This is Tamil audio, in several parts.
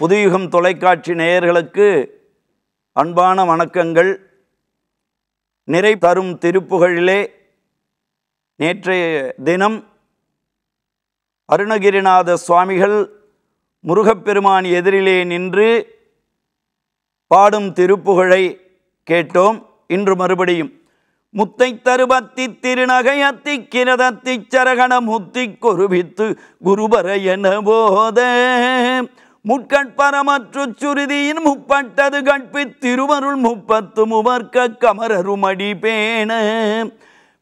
புதுயுகம் தொலைக்காட்சி நேயர்களுக்கு அன்பான வணக்கங்கள் நிறை தரும் திருப்புகளிலே நேற்றைய தினம் அருணகிரிநாத சுவாமிகள் முருகப்பெருமான் எதிரிலே நின்று பாடும் திருப்புகழை கேட்டோம் இன்று மறுபடியும் முத்தை தருபத்தி அத்தி கிரதத்தி சரகண முத்தி கொருபித்து குருபர என போதே முட்கட்பரமற்று சுருதியின் முப்பட்டது கட்பி திருவருள் முப்பத்து முவர்க்க கமரருமடி பேண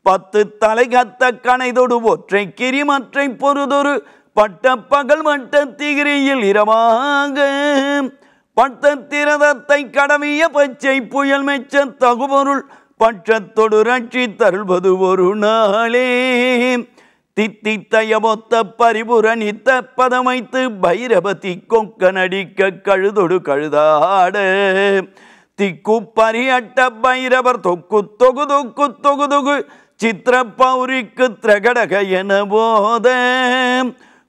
பத்து தலை கத்த கணைதொடு ஒற்றை கிரிமற்றை பொறுதொரு பட்ட பகல் மட்ட திகிரியில் இரவாக பட்ட திரதத்தை கடவிய பச்சை புயல் மெச்ச தகுபொருள் பட்சத்தொடு ரட்சி தருள்வது ஒரு நாளே தித்தித்தயமொத்த பரிபுரணித்த பதமைத்து பைரவதி கொக்க கழுதொடு கழுதாடு திக்கு பரியட்ட பைரவர் தொக்கு தொகு தொக்கு தொகு தொகு சித்திர பௌரிக்கு திரகடக என போத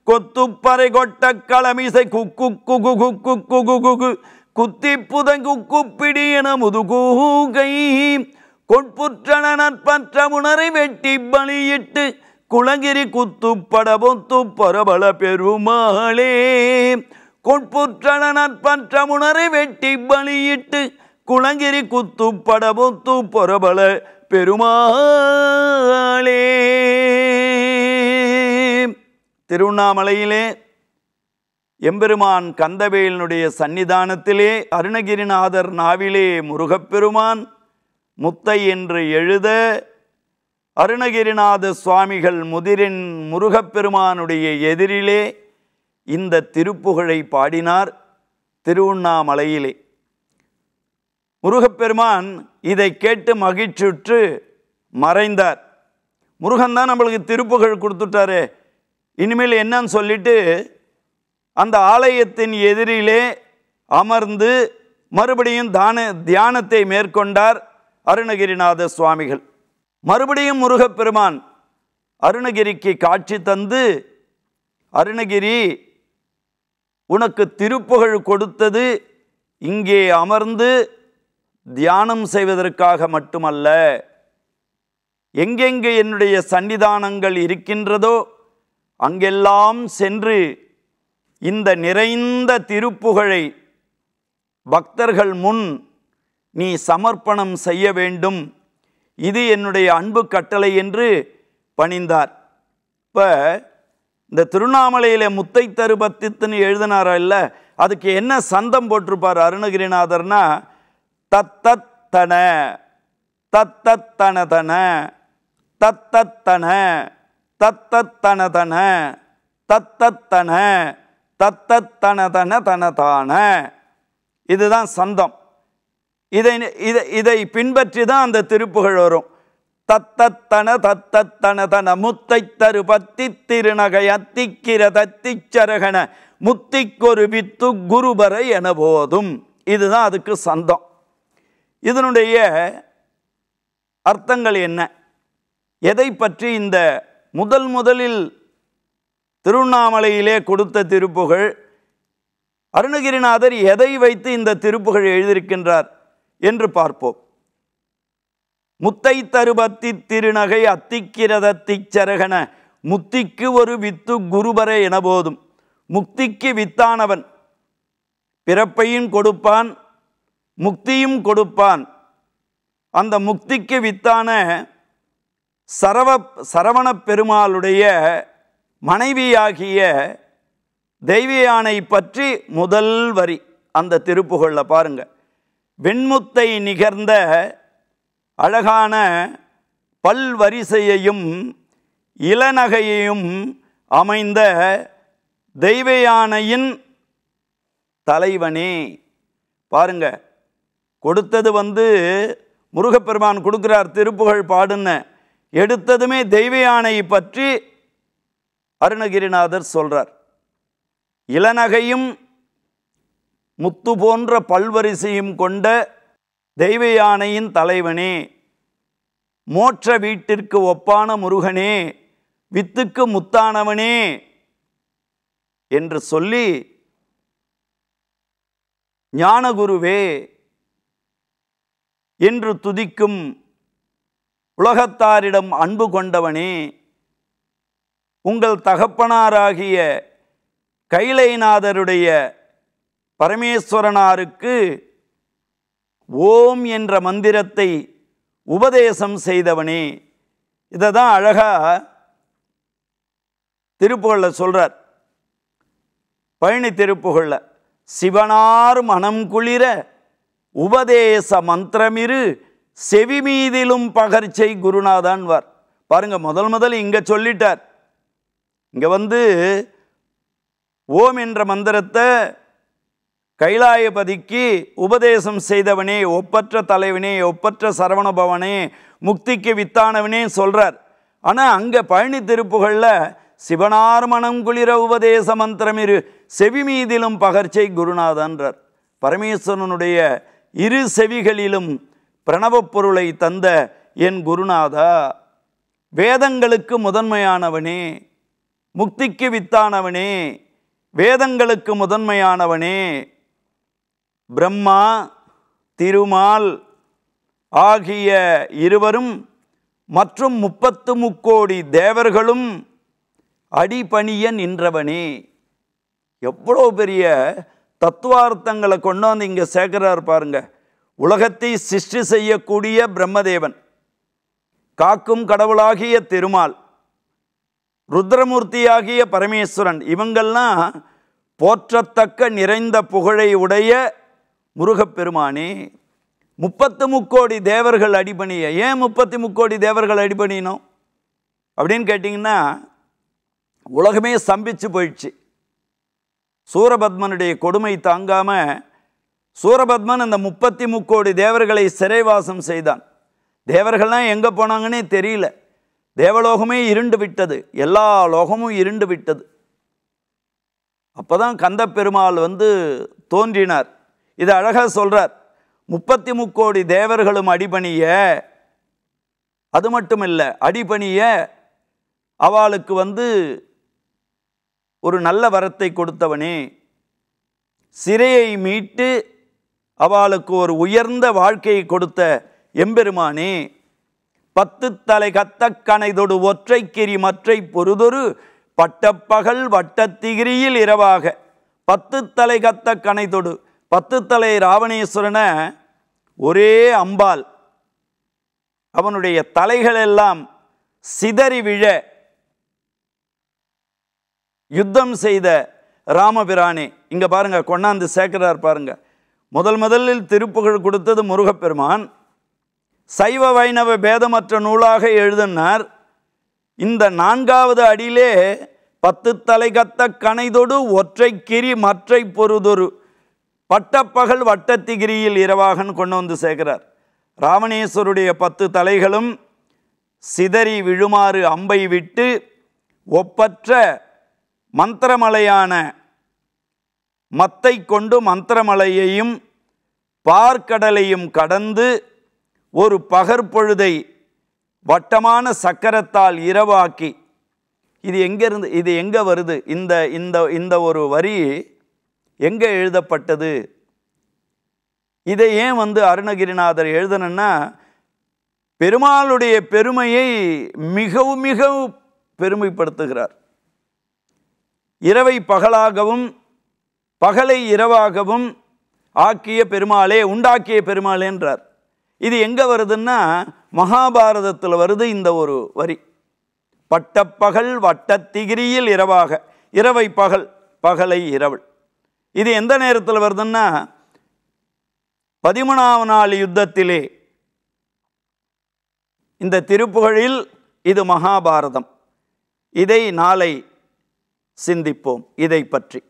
கொத்து பறை கொட்ட களமிசை குக்கு குகு குக்கு குகு குகு குத்தி புத குக்கு பிடி என முதுகூகை கொட்புற்றன நற்பற்ற உணரை வெட்டி பலியிட்டு குளங்கிரி படபொத்து பரபல பெருமாளே கொட்புற்றனற்பற்றமுணரை வெட்டி பலியிட்டு குளங்கிரி படபொத்து பரபல பெருமாளே திருவண்ணாமலையிலே எம்பெருமான் கந்தவேலினுடைய சன்னிதானத்திலே அருணகிரிநாதர் நாவிலே முருகப்பெருமான் முத்தை என்று எழுத அருணகிரிநாத சுவாமிகள் முதிரின் முருகப்பெருமானுடைய எதிரிலே இந்த திருப்புகழை பாடினார் திருவண்ணாமலையிலே முருகப்பெருமான் இதை கேட்டு மகிழ்ச்சுற்று மறைந்தார் முருகன் தான் நம்மளுக்கு திருப்புகழ் கொடுத்துட்டாரு இனிமேல் என்னன்னு சொல்லிட்டு அந்த ஆலயத்தின் எதிரிலே அமர்ந்து மறுபடியும் தான தியானத்தை மேற்கொண்டார் அருணகிரிநாத சுவாமிகள் மறுபடியும் முருகப்பெருமான் அருணகிரிக்கு காட்சி தந்து அருணகிரி உனக்கு திருப்புகழ் கொடுத்தது இங்கே அமர்ந்து தியானம் செய்வதற்காக மட்டுமல்ல எங்கெங்கே என்னுடைய சன்னிதானங்கள் இருக்கின்றதோ அங்கெல்லாம் சென்று இந்த நிறைந்த திருப்புகழை பக்தர்கள் முன் நீ சமர்ப்பணம் செய்ய வேண்டும் இது என்னுடைய அன்பு கட்டளை என்று பணிந்தார் இப்போ இந்த திருவண்ணாமலையில் முத்தை பத்தித்துன்னு எழுதினாரா இல்லை அதுக்கு என்ன சந்தம் போட்டிருப்பார் அருணகிரிநாதர்னா தத்தத்தன தத்தத்தன தன தத்தத்தன தத்தத்தன தன தத்தத்தன தத்தத்தனதன தன தனதான இதுதான் சந்தம் இதை இதை இதை பின்பற்றி தான் அந்த திருப்புகழ் வரும் தத்தத்தன தத்தத்தன தன முத்தை தரு பத்தி திருநகை அத்திக்கிற தத்திச்சரகன முத்திக்கொரு வித்து குருபரை என போதும் இதுதான் அதுக்கு சந்தம் இதனுடைய அர்த்தங்கள் என்ன எதை பற்றி இந்த முதல் முதலில் திருவண்ணாமலையிலே கொடுத்த திருப்புகழ் அருணகிரிநாதர் எதை வைத்து இந்த திருப்புகழ் எழுதியிருக்கின்றார் என்று பார்ப்போம் முத்தை தருபத்தி திருநகை அத்திக்கிறதத்தி சரகன முத்திக்கு ஒரு வித்து என போதும் முக்திக்கு வித்தானவன் பிறப்பையும் கொடுப்பான் முக்தியும் கொடுப்பான் அந்த முக்திக்கு வித்தான சரவ சரவண பெருமாளுடைய மனைவியாகிய தெய்வியானை பற்றி முதல் வரி அந்த திருப்புகளில் பாருங்கள் வெண்முத்தை நிகர்ந்த அழகான பல்வரிசையையும் இளநகையையும் அமைந்த தெய்வயானையின் தலைவனே பாருங்க கொடுத்தது வந்து முருகப்பெருமான் கொடுக்குறார் திருப்புகழ் பாடுன்னு எடுத்ததுமே தெய்வயானை பற்றி அருணகிரிநாதர் சொல்கிறார் இளநகையும் முத்து போன்ற பல்வரிசையும் கொண்ட தெய்வ யானையின் தலைவனே மோற்ற வீட்டிற்கு ஒப்பான முருகனே வித்துக்கு முத்தானவனே என்று சொல்லி ஞானகுருவே என்று துதிக்கும் உலகத்தாரிடம் அன்பு கொண்டவனே உங்கள் தகப்பனாராகிய கைலைநாதருடைய பரமேஸ்வரனாருக்கு ஓம் என்ற மந்திரத்தை உபதேசம் செய்தவனே இதை தான் அழகாக திருப்புகளில் சொல்கிறார் பழனி திருப்புகளில் சிவனார் மனம் குளிர உபதேச மந்திரமிரு செவி மீதிலும் பகர்ச்சை வார் பாருங்கள் முதல் முதல் இங்கே சொல்லிட்டார் இங்கே வந்து ஓம் என்ற மந்திரத்தை கைலாயபதிக்கு உபதேசம் செய்தவனே ஒப்பற்ற தலைவனே ஒப்பற்ற சரவணபவனே முக்திக்கு வித்தானவனே சொல்கிறார் ஆனால் அங்கே பழனி திருப்புகளில் சிவனார் மனம் குளிர உபதேச மந்திரம் இரு செவி மீதிலும் பகர்ச்சை குருநாதன்றார் பரமேஸ்வரனுடைய இரு செவிகளிலும் பிரணவப் பொருளை தந்த என் குருநாதா வேதங்களுக்கு முதன்மையானவனே முக்திக்கு வித்தானவனே வேதங்களுக்கு முதன்மையானவனே பிரம்மா திருமால் ஆகிய இருவரும் மற்றும் முப்பத்து முக்கோடி தேவர்களும் அடிபணிய நின்றவனே எவ்வளோ பெரிய தத்துவார்த்தங்களை கொண்டு வந்து இங்கே சேர்க்கிறார் பாருங்க உலகத்தை சிருஷ்டி செய்யக்கூடிய பிரம்மதேவன் காக்கும் கடவுளாகிய திருமால் ருத்ரமூர்த்தியாகிய பரமேஸ்வரன் இவங்கள்லாம் போற்றத்தக்க நிறைந்த புகழை உடைய முருகப்பெருமானே முப்பத்து முக்கோடி தேவர்கள் அடிபணிய ஏன் முப்பத்தி முக்கோடி தேவர்கள் அடிபணினோம் அப்படின்னு கேட்டிங்கன்னா உலகமே சம்பிச்சு போயிடுச்சு சூரபத்மனுடைய கொடுமை தாங்காமல் சூரபத்மன் அந்த முப்பத்தி முக்கோடி தேவர்களை சிறைவாசம் செய்தான் தேவர்கள்லாம் எங்கே போனாங்கன்னே தெரியல தேவலோகமே இருண்டு விட்டது எல்லா லோகமும் இருண்டு விட்டது அப்போ தான் கந்த பெருமாள் வந்து தோன்றினார் இது அழகாக சொல்கிறார் முப்பத்தி முக்கோடி தேவர்களும் அடிபணிய அது மட்டும் இல்லை அடிபணிய அவளுக்கு வந்து ஒரு நல்ல வரத்தை கொடுத்தவனே சிறையை மீட்டு அவளுக்கு ஒரு உயர்ந்த வாழ்க்கையை கொடுத்த எம்பெருமானே பத்து தலை ஒற்றை ஒற்றைக்கிரி மற்றை பொறுதொரு பட்டப்பகல் வட்டத்திகிரியில் இரவாக பத்து தலை தொடு பத்து தலை ராவணேஸ்வரனை ஒரே அம்பால் அவனுடைய தலைகளெல்லாம் சிதறி விழ யுத்தம் செய்த ராமபிரானே இங்கே பாருங்கள் கொண்டாந்து சேர்க்கிறார் பாருங்கள் முதல் முதலில் திருப்புகழ் கொடுத்தது முருகப்பெருமான் சைவ வைணவ பேதமற்ற நூலாக எழுதினார் இந்த நான்காவது அடியிலே பத்து தலைகத்த கனைதொடு ஒற்றை கிரி மற்றை பொருதொரு பட்டப்பகல் வட்டத்திகிரியில் இரவாகன் கொண்டு வந்து சேர்க்கிறார் ராமணேஸ்வருடைய பத்து தலைகளும் சிதறி விழுமாறு அம்பை விட்டு ஒப்பற்ற மந்திரமலையான மத்தை கொண்டு மந்திரமலையையும் பார்க்கடலையும் கடந்து ஒரு பகற்பொழுதை வட்டமான சக்கரத்தால் இரவாக்கி இது எங்கேருந்து இது எங்கே வருது இந்த இந்த இந்த ஒரு வரி எங்கே எழுதப்பட்டது இதை ஏன் வந்து அருணகிரிநாதர் எழுதணுன்னா பெருமாளுடைய பெருமையை மிகவும் மிகவும் பெருமைப்படுத்துகிறார் இரவை பகலாகவும் பகலை இரவாகவும் ஆக்கிய பெருமாளே உண்டாக்கிய பெருமாளேன்றார் இது எங்கே வருதுன்னா மகாபாரதத்தில் வருது இந்த ஒரு வரி பட்டப்பகல் வட்டத்திகிரியில் இரவாக இரவை பகல் பகலை இரவல் இது எந்த நேரத்தில் வருதுன்னா பதிமூணாம் நாள் யுத்தத்திலே இந்த திருப்புகழில் இது மகாபாரதம் இதை நாளை சிந்திப்போம் இதை பற்றி